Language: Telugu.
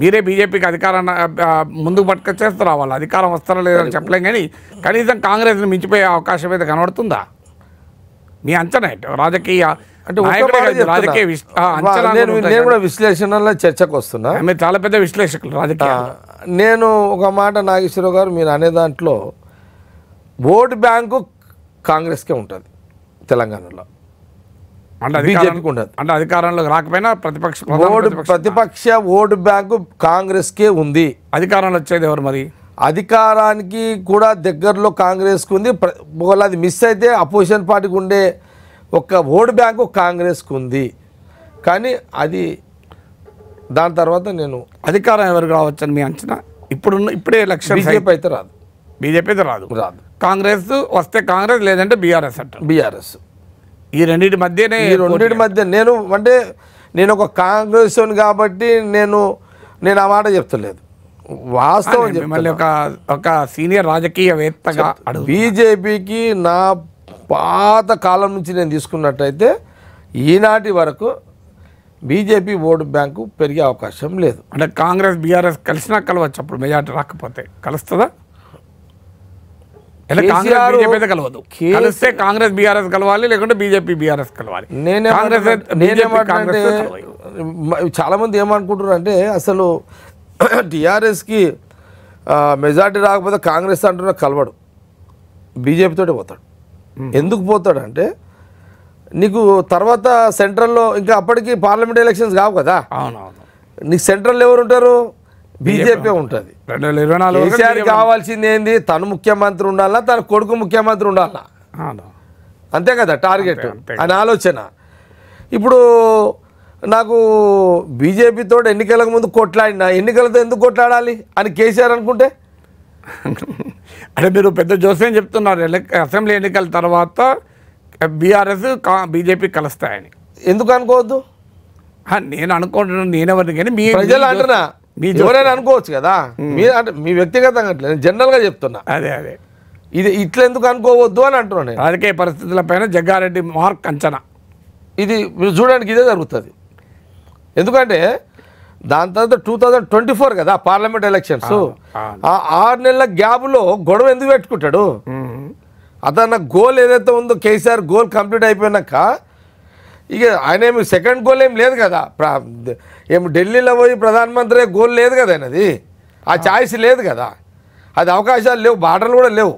మీరే బీజేపీకి అధికారాన్ని ముందుకు పట్టుకొచ్చేస్తారు వాళ్ళు అధికారం వస్తారా లేదని చెప్పలేం కానీ కనీసం కాంగ్రెస్ని మించిపోయే అవకాశం అయితే కనబడుతుందా మీ అంచనా రాజకీయ అంటే రాజకీయ కూడా విశ్లేషణలో చర్చకు వస్తున్నా మీరు చాలా పెద్ద విశ్లేషకులు రాజకీయ నేను ఒక మాట నాగేశ్వరరావు గారు మీరు అనే దాంట్లో ఓటు బ్యాంకు కాంగ్రెస్కే ఉంటుంది తెలంగాణలో అంటే ఉండదు అంటే అధికారంలోకి రాకపోయినా ప్రతిపక్ష ఓటు ప్రతిపక్ష ఓటు బ్యాంకు కాంగ్రెస్కే ఉంది అధికారంలో వచ్చేది ఎవరు మరి అధికారానికి కూడా దగ్గరలో కాంగ్రెస్కి ఉంది ఒకవేళ అది మిస్ అయితే అపోజిషన్ పార్టీకి ఉండే ఒక ఓటు బ్యాంకు కాంగ్రెస్కి ఉంది కానీ అది దాని తర్వాత నేను అధికారం ఎవరికి రావచ్చని మీ అంచనా ఇప్పుడున్న ఇప్పుడే ఎలక్షన్ బీజేపీ అయితే రాదు బీజేపీ అయితే రాదు రాదు కాంగ్రెస్ వస్తే కాంగ్రెస్ లేదంటే బీఆర్ఎస్ అంటారు బీఆర్ఎస్ ఈ రెండింటి మధ్యనే ఈ రెండింటి మధ్య నేను అంటే నేను ఒక కాంగ్రెస్ కాబట్టి నేను నేను ఆ మాట చెప్తలేదు వాస్తవం మిమ్మల్ని ఒక ఒక సీనియర్ రాజకీయవేత్తగా బీజేపీకి నా పాత కాలం నుంచి నేను తీసుకున్నట్టయితే ఈనాటి వరకు బీజేపీ ఓటు బ్యాంకు పెరిగే అవకాశం లేదు అంటే కాంగ్రెస్ బీఆర్ఎస్ కలిసినా కలవచ్చు అప్పుడు మెజార్టీ రాకపోతే కలుస్తుందా కలవదు కలిస్తే కాంగ్రెస్ బీఆర్ఎస్ కలవాలి లేకుంటే బీజేపీ బీఆర్ఎస్ కలవాలి నేనే చాలా మంది ఏమనుకుంటున్నారు అంటే అసలు టీఆర్ఎస్కి మెజార్టీ రాకపోతే కాంగ్రెస్ అంటున్న కలవడు బీజేపీతోటే పోతాడు ఎందుకు పోతాడంటే నీకు తర్వాత సెంట్రల్లో ఇంకా అప్పటికి పార్లమెంట్ ఎలక్షన్స్ కావు కదా నీకు సెంట్రల్ ఎవరు ఉంటారు బీజేపీ ఉంటుంది రెండు వేల ఇరవై నాలుగు కేసీఆర్ కావాల్సింది ఏంది తను ముఖ్యమంత్రి ఉండాలా తన కొడుకు ముఖ్యమంత్రి ఉండాలా అంతే కదా టార్గెట్ అని ఆలోచన ఇప్పుడు నాకు బీజేపీతో ఎన్నికలకు ముందు కొట్లాడినా ఎన్నికలతో ఎందుకు కొట్లాడాలి అని కేసీఆర్ అనుకుంటే అంటే మీరు పెద్ద జోస్యం చెప్తున్నారు అసెంబ్లీ ఎన్నికల తర్వాత బీఆర్ఎస్ బీజేపీ కలుస్తాయని ఎందుకు అనుకోవద్దు నేను అనుకుంటున్నాను నేనెవరిని కానీ మీ ప్రజలు అంటున్నా ఎవరైనా అనుకోవచ్చు కదా మీ అంటే మీ వ్యక్తిగతంగా అట్లే నేను జనరల్గా చెప్తున్నా అదే అదే ఇది ఇట్లా ఎందుకు అనుకోవద్దు అని అంటున్నాను నేను. రాజకీయ పరిస్థితులపైన జగ్గారెడ్డి మార్క్ అంచనా ఇది మీరు చూడడానికి ఇదే జరుగుతుంది ఎందుకంటే దాని తర్వాత టూ థౌజండ్ ట్వంటీ ఫోర్ కదా పార్లమెంట్ ఎలక్షన్స్ ఆ ఆరు నెలల గ్యాప్లో గొడవ ఎందుకు పెట్టుకుంటాడు అతను గోల్ ఏదైతే ఉందో కేసీఆర్ గోల్ కంప్లీట్ అయిపోయినాక ఇక ఆయన ఏమి సెకండ్ గోల్ ఏం లేదు కదా ఏమి ఢిల్లీలో పోయి ప్రధానమంత్రి గోల్ లేదు కదా ఆయనది ఆ ఛాయిస్ లేదు కదా అది అవకాశాలు లేవు బార్డర్లు కూడా లేవు